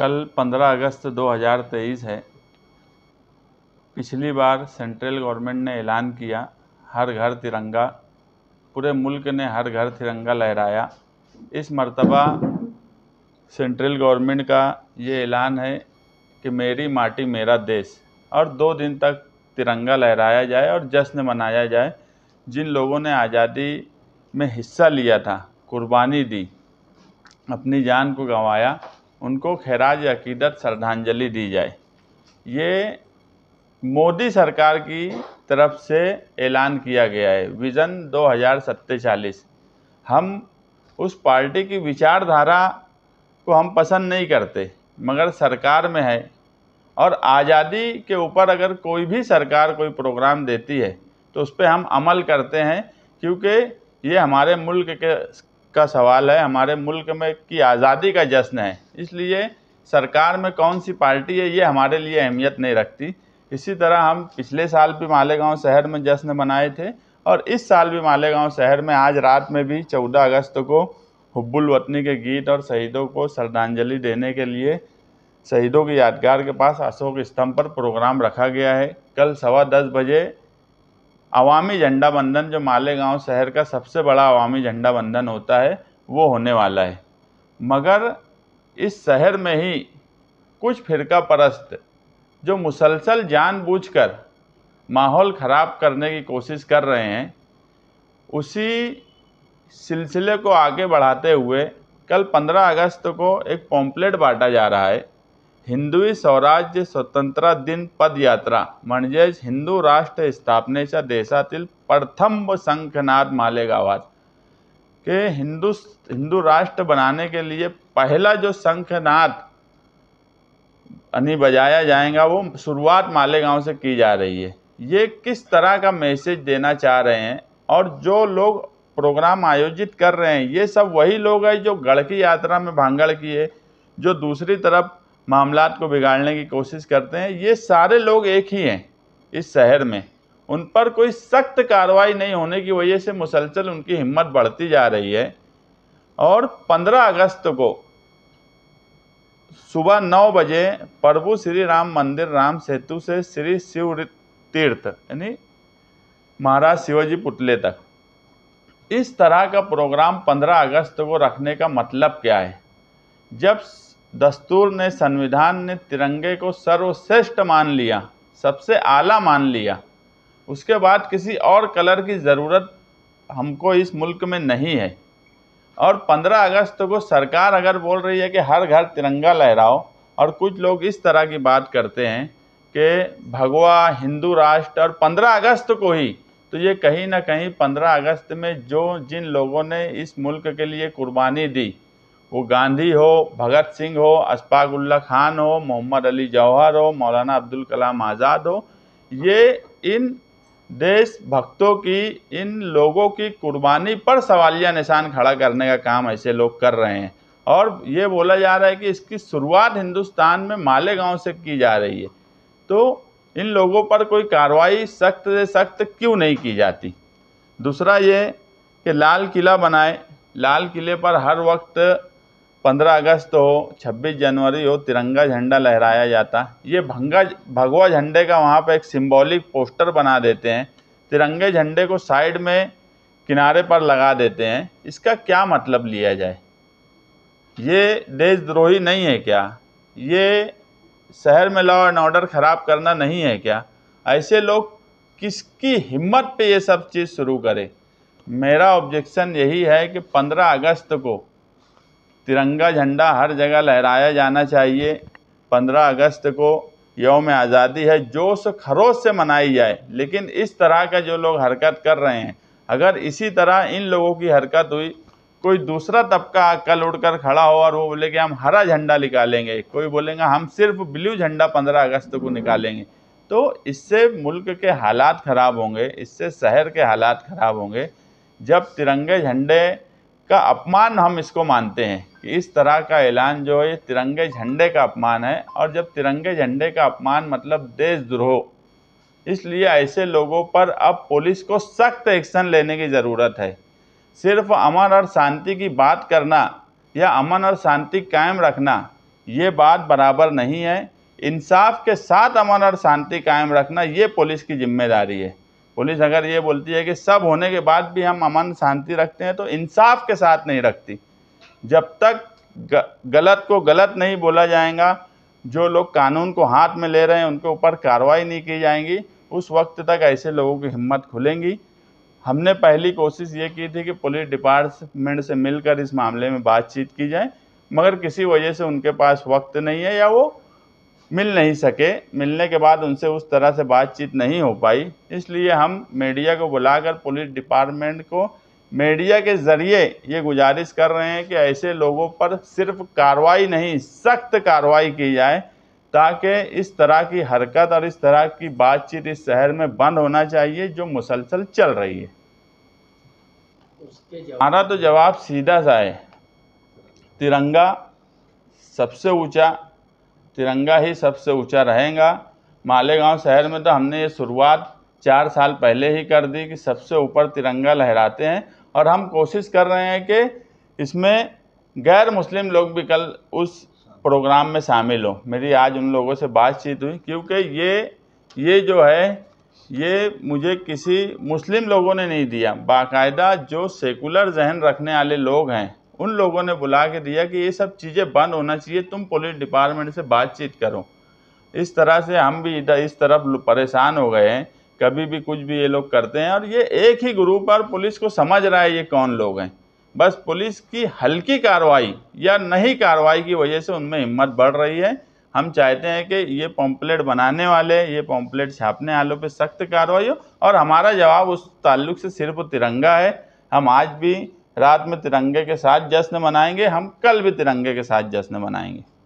कल 15 अगस्त 2023 है पिछली बार सेंट्रल गवर्नमेंट ने ऐलान किया हर घर तिरंगा पूरे मुल्क ने हर घर तिरंगा लहराया इस मर्तबा सेंट्रल गवर्नमेंट का ये ऐलान है कि मेरी माटी मेरा देश और दो दिन तक तिरंगा लहराया जाए और जश्न मनाया जाए जिन लोगों ने आज़ादी में हिस्सा लिया था कुर्बानी दी अपनी जान को गंवाया उनको खैराज अकीदत श्रद्धांजलि दी जाए ये मोदी सरकार की तरफ से ऐलान किया गया है विज़न दो हज़ार हम उस पार्टी की विचारधारा को हम पसंद नहीं करते मगर सरकार में है और आज़ादी के ऊपर अगर कोई भी सरकार कोई प्रोग्राम देती है तो उस पर हम अमल करते हैं क्योंकि ये हमारे मुल्क के का सवाल है हमारे मुल्क में की आज़ादी का जश्न है इसलिए सरकार में कौन सी पार्टी है ये हमारे लिए अहमियत नहीं रखती इसी तरह हम पिछले साल भी मालेगांव शहर में जश्न मनाए थे और इस साल भी मालेगांव शहर में आज रात में भी 14 अगस्त को हुब्बुल वतनी के गीत और शहीदों को श्रद्धांजलि देने के लिए शहीदों की यादगार के पास अशोक स्तंभ पर प्रोग्राम रखा गया है कल सवा दस बजे अवामी झंडा बंधन जो मालेगांव शहर का सबसे बड़ा अवामी झंडा बंधन होता है वो होने वाला है मगर इस शहर में ही कुछ फिरका परस्त जो मुसलसल जानबूझकर माहौल ख़राब करने की कोशिश कर रहे हैं उसी सिलसिले को आगे बढ़ाते हुए कल 15 अगस्त को एक पॉम्पलेट बांटा जा रहा है हिंदू स्वराज्य स्वतंत्र दिन पदयात्रा मजे हिंदू राष्ट्र का देशातील प्रथम शंखनाथ शंखनाद माले के हिंदू हिंदू राष्ट्र बनाने के लिए पहला जो शंखनाद यानी बजाया जाएगा वो शुरुआत मालेगांव से की जा रही है ये किस तरह का मैसेज देना चाह रहे हैं और जो लोग प्रोग्राम आयोजित कर रहे हैं ये सब वही लोग हैं जो गढ़ की यात्रा में भांगड़ की है जो दूसरी तरफ मामला को बिगाड़ने की कोशिश करते हैं ये सारे लोग एक ही हैं इस शहर में उन पर कोई सख्त कार्रवाई नहीं होने की वजह से मुसलसल उनकी हिम्मत बढ़ती जा रही है और 15 अगस्त को सुबह 9 बजे प्रभु श्री राम मंदिर राम सेतु से श्री शिव तीर्थ यानी महाराज शिवाजी पुतले तक इस तरह का प्रोग्राम 15 अगस्त को रखने का मतलब क्या है जब दस्तूर ने संविधान ने तिरंगे को सर्वश्रेष्ठ मान लिया सबसे आला मान लिया उसके बाद किसी और कलर की ज़रूरत हमको इस मुल्क में नहीं है और 15 अगस्त को सरकार अगर बोल रही है कि हर घर तिरंगा लहराओ और कुछ लोग इस तरह की बात करते हैं कि भगवा हिंदू राष्ट्र और 15 अगस्त को ही तो ये कहीं ना कहीं 15 अगस्त में जो जिन लोगों ने इस मुल्क के लिए कुर्बानी दी वो गांधी हो भगत सिंह हो अशफाक खान हो मोहम्मद अली जौहर हो मौलाना अब्दुल कलाम आज़ाद हो ये इन देश भक्तों की इन लोगों की कुर्बानी पर सवालिया निशान खड़ा करने का काम ऐसे लोग कर रहे हैं और ये बोला जा रहा है कि इसकी शुरुआत हिंदुस्तान में मालेगांव से की जा रही है तो इन लोगों पर कोई कार्रवाई सख्त से सख्त क्यों नहीं की जाती दूसरा ये कि लाल किला बनाए लाल किले पर हर वक्त पंद्रह अगस्त हो छब्बीस जनवरी हो तिरंगा झंडा लहराया जाता ये भंगा भगवा झंडे का वहाँ पर एक सिम्बॉलिक पोस्टर बना देते हैं तिरंगे झंडे को साइड में किनारे पर लगा देते हैं इसका क्या मतलब लिया जाए ये देशद्रोही नहीं है क्या ये शहर में लॉ एंड ऑर्डर ख़राब करना नहीं है क्या ऐसे लोग किसकी हिम्मत पे ये सब चीज़ शुरू करें मेरा ऑब्जेक्शन यही है कि 15 अगस्त को तिरंगा झंडा हर जगह लहराया जाना चाहिए पंद्रह अगस्त को यौम आज़ादी है जोश खरोश से मनाई जाए लेकिन इस तरह का जो लोग हरकत कर रहे हैं अगर इसी तरह इन लोगों की हरकत हुई कोई दूसरा तबका कल कर खड़ा हो और वो बोले कि हम हरा झंडा निकालेंगे कोई बोलेंगे हम सिर्फ ब्लू झंडा पंद्रह अगस्त को निकालेंगे तो इससे मुल्क के हालात ख़राब होंगे इससे शहर के हालात ख़राब होंगे जब तिरंगे झंडे का अपमान हम इसको मानते हैं कि इस तरह का ऐलान जो है ये तिरंगे झंडे का अपमान है और जब तिरंगे झंडे का अपमान मतलब देश द्रोह इसलिए ऐसे लोगों पर अब पुलिस को सख्त एक्शन लेने की ज़रूरत है सिर्फ अमन और शांति की बात करना या अमन और शांति कायम रखना ये बात बराबर नहीं है इंसाफ के साथ अमन और शांति कायम रखना ये पुलिस की जिम्मेदारी है पुलिस अगर ये बोलती है कि सब होने के बाद भी हम अमन शांति रखते हैं तो इंसाफ के साथ नहीं रखती जब तक गलत को गलत नहीं बोला जाएगा जो लोग कानून को हाथ में ले रहे हैं उनके ऊपर कार्रवाई नहीं की जाएगी उस वक्त तक ऐसे लोगों की हिम्मत खुलेंगी हमने पहली कोशिश ये की थी कि पुलिस डिपार्टमेंट से मिलकर इस मामले में बातचीत की जाए मगर किसी वजह से उनके पास वक्त नहीं है या वो मिल नहीं सके मिलने के बाद उनसे उस तरह से बातचीत नहीं हो पाई इसलिए हम मीडिया को बुलाकर पुलिस डिपार्टमेंट को मीडिया के ज़रिए ये गुजारिश कर रहे हैं कि ऐसे लोगों पर सिर्फ कार्रवाई नहीं सख्त कार्रवाई की जाए ताकि इस तरह की हरकत और इस तरह की बातचीत इस शहर में बंद होना चाहिए जो मुसलसल चल रही है हमारा तो जवाब सीधा सा है तिरंगा सबसे ऊंचा तिरंगा ही सबसे ऊंचा रहेगा मालेगांव शहर में तो हमने ये शुरुआत चार साल पहले ही कर दी कि सबसे ऊपर तिरंगा लहराते हैं और हम कोशिश कर रहे हैं कि इसमें गैर मुस्लिम लोग भी कल उस प्रोग्राम में शामिल हों मेरी आज उन लोगों से बातचीत हुई क्योंकि ये ये जो है ये मुझे किसी मुस्लिम लोगों ने नहीं दिया बाकायदा जो सेकुलर जहन रखने वाले लोग हैं उन लोगों ने बुला के दिया कि ये सब चीज़ें बंद होना चाहिए तुम पुलिस डिपार्टमेंट से बातचीत करो इस तरह से हम भी इस तरफ परेशान हो गए हैं कभी भी कुछ भी ये लोग करते हैं और ये एक ही ग्रुप और पुलिस को समझ रहा है ये कौन लोग हैं बस पुलिस की हल्की कार्रवाई या नहीं कार्रवाई की वजह से उनमें हिम्मत बढ़ रही है हम चाहते हैं कि ये पम्पलेट बनाने वाले ये पम्पलेट छापने वालों पे सख्त कार्रवाई हो और हमारा जवाब उस ताल्लुक से सिर्फ तिरंगा है हम आज भी रात में तिरंगे के साथ जश्न मनाएंगे हम कल भी तिरंगे के साथ जश्न मनाएंगे